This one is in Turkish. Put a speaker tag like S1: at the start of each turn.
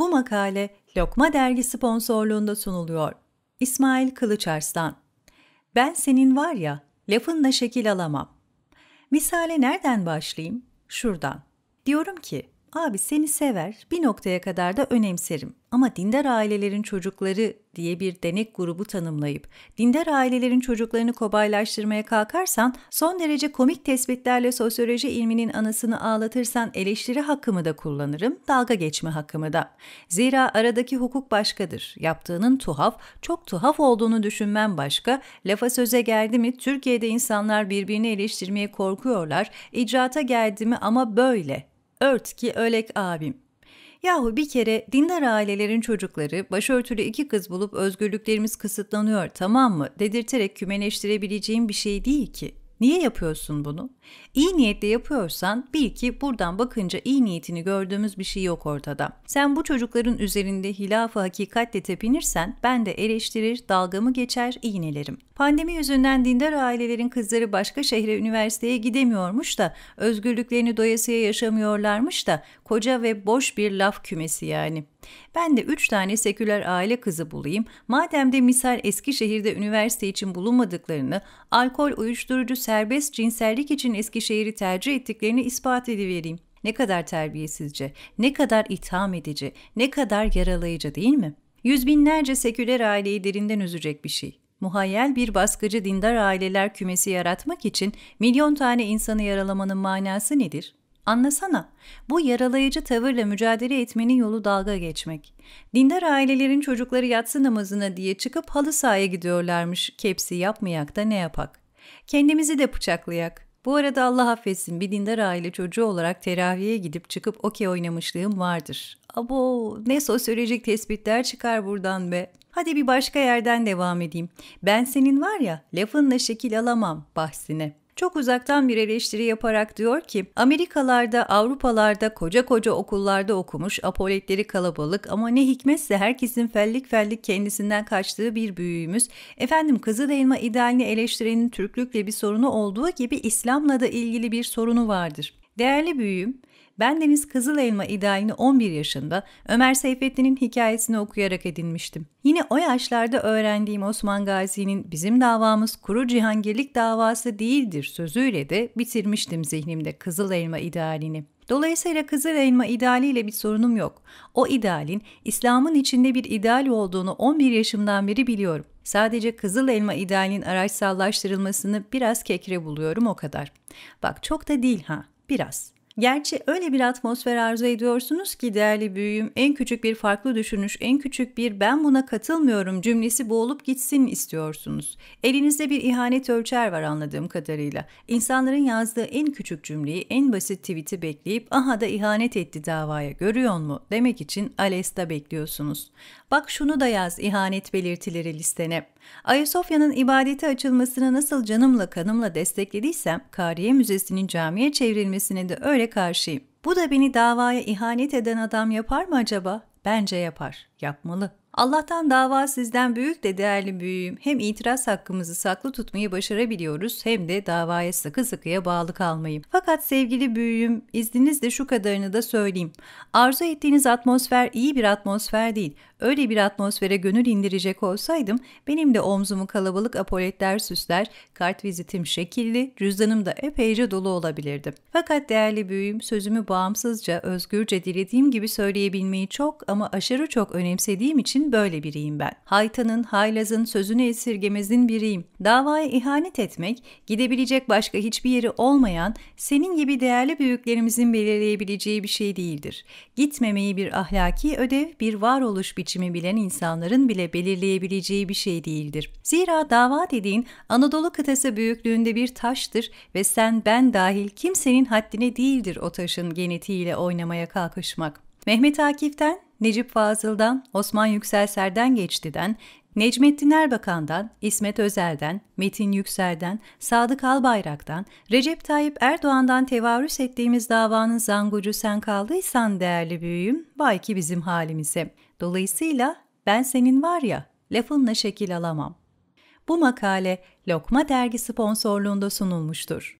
S1: Bu makale Lokma Dergi sponsorluğunda sunuluyor. İsmail Kılıçarslan. Ben senin var ya, lafınla şekil alamam. Misale nereden başlayayım? Şuradan. Diyorum ki, abi seni sever, bir noktaya kadar da önemserim ama dindar ailelerin çocukları diye bir denek grubu tanımlayıp dindar ailelerin çocuklarını kobaylaştırmaya kalkarsan son derece komik tespitlerle sosyoloji ilminin anasını ağlatırsan eleştiri hakkımı da kullanırım, dalga geçme hakkımı da. Zira aradaki hukuk başkadır. Yaptığının tuhaf, çok tuhaf olduğunu düşünmem başka. Lafa söze geldi mi Türkiye'de insanlar birbirini eleştirmeye korkuyorlar. İcraata geldi mi ama böyle Örtki Ölek abim. Yahu bir kere dindar ailelerin çocukları başörtülü iki kız bulup özgürlüklerimiz kısıtlanıyor tamam mı dedirterek kümeleştirebileceğim bir şey değil ki. Niye yapıyorsun bunu? İyi niyetle yapıyorsan bil ki buradan bakınca iyi niyetini gördüğümüz bir şey yok ortada. Sen bu çocukların üzerinde hilaf-ı hakikatle tepinirsen ben de eleştirir, dalgamı geçer, iğnelerim. Pandemi yüzünden dindar ailelerin kızları başka şehre üniversiteye gidemiyormuş da, özgürlüklerini doyasıya yaşamıyorlarmış da, koca ve boş bir laf kümesi yani. Ben de üç tane seküler aile kızı bulayım. Madem de misal Eskişehir'de üniversite için bulunmadıklarını, alkol, uyuşturucu, serbest cinsellik için Eskişehir'i tercih ettiklerini ispat edivereyim. Ne kadar terbiyesizce, ne kadar itham edici, ne kadar yaralayıcı değil mi? Yüz binlerce seküler aileyi derinden üzecek bir şey. Muhayyel bir baskıcı dindar aileler kümesi yaratmak için milyon tane insanı yaralamanın manası nedir? Anlasana, bu yaralayıcı tavırla mücadele etmenin yolu dalga geçmek. Dindar ailelerin çocukları yatsı namazına diye çıkıp halı sahaya gidiyorlarmış. Kepsi yapmayak da ne yapak? Kendimizi de bıçaklayak. Bu arada Allah affetsin bir dindar aile çocuğu olarak teraviye gidip çıkıp okey oynamışlığım vardır. Abo ne sosyolojik tespitler çıkar buradan be. Hadi bir başka yerden devam edeyim. Ben senin var ya lafınla şekil alamam bahsine çok uzaktan bir eleştiri yaparak diyor ki Amerikalarda, Avrupalarda koca koca okullarda okumuş, apoletleri kalabalık ama ne hikmetse herkesin fellik fellik kendisinden kaçtığı bir büyüğümüz. Efendim kızıl elma idealini eleştirenin Türklükle bir sorunu olduğu gibi İslam'la da ilgili bir sorunu vardır. Değerli büyüğüm, Bendeniz Kızıl Elma idealini 11 yaşında Ömer Seyfettin'in hikayesini okuyarak edinmiştim. Yine o yaşlarda öğrendiğim Osman Gazi'nin bizim davamız kuru cihangirlik davası değildir sözüyle de bitirmiştim zihnimde Kızıl Elma idealini. Dolayısıyla kızıl elma idealiyle bir sorunum yok. O idealin İslam'ın içinde bir ideal olduğunu 11 yaşımdan beri biliyorum. Sadece kızıl elma idealin araçsallaştırılmasını biraz kekre buluyorum o kadar. Bak çok da değil ha, biraz. Gerçi öyle bir atmosfer arzu ediyorsunuz ki değerli büyüğüm en küçük bir farklı düşünüş, en küçük bir ben buna katılmıyorum cümlesi boğulup gitsin istiyorsunuz. Elinizde bir ihanet ölçer var anladığım kadarıyla. İnsanların yazdığı en küçük cümleyi, en basit tweet'i bekleyip aha da ihanet etti davaya görüyor mu demek için Alesta bekliyorsunuz. Bak şunu da yaz ihanet belirtileri listene. Ayasofya'nın ibadete açılmasını nasıl canımla kanımla desteklediysem, Kariye Müzesi'nin camiye çevrilmesine de öyle karşıyım. Bu da beni davaya ihanet eden adam yapar mı acaba? Bence yapar, yapmalı. Allah'tan dava sizden büyük de değerli büyüğüm. Hem itiraz hakkımızı saklı tutmayı başarabiliyoruz hem de davaya sıkı sıkıya bağlı kalmayı. Fakat sevgili büyüğüm izninizle şu kadarını da söyleyeyim. Arzu ettiğiniz atmosfer iyi bir atmosfer değil. Öyle bir atmosfere gönül indirecek olsaydım benim de omzumu kalabalık apoletler süsler, kart vizitim şekilli, cüzdanım da epeyce dolu olabilirdi. Fakat değerli büyüğüm sözümü bağımsızca, özgürce dilediğim gibi söyleyebilmeyi çok ama aşırı çok önemsediğim için için böyle biriyim ben. Haytanın, haylazın, sözünü esirgemezin biriyim. Davaya ihanet etmek, gidebilecek başka hiçbir yeri olmayan, senin gibi değerli büyüklerimizin belirleyebileceği bir şey değildir. Gitmemeyi bir ahlaki ödev, bir varoluş biçimi bilen insanların bile belirleyebileceği bir şey değildir. Zira dava dediğin Anadolu kıtası büyüklüğünde bir taştır ve sen ben dahil kimsenin haddine değildir o taşın genetiğiyle oynamaya kalkışmak. Mehmet Akif'ten Necip Fazıl'dan, Osman Yüksel Serden Geçti'den, Necmettin Erbakan'dan, İsmet Özel'den, Metin Yüksel'den, Sadık Albayrak'tan, Recep Tayyip Erdoğan'dan tevarüs ettiğimiz davanın zangocu sen kaldıysan değerli büyüğüm, vay ki bizim halimize. Dolayısıyla ben senin var ya, lafınla şekil alamam. Bu makale Lokma Dergi sponsorluğunda sunulmuştur.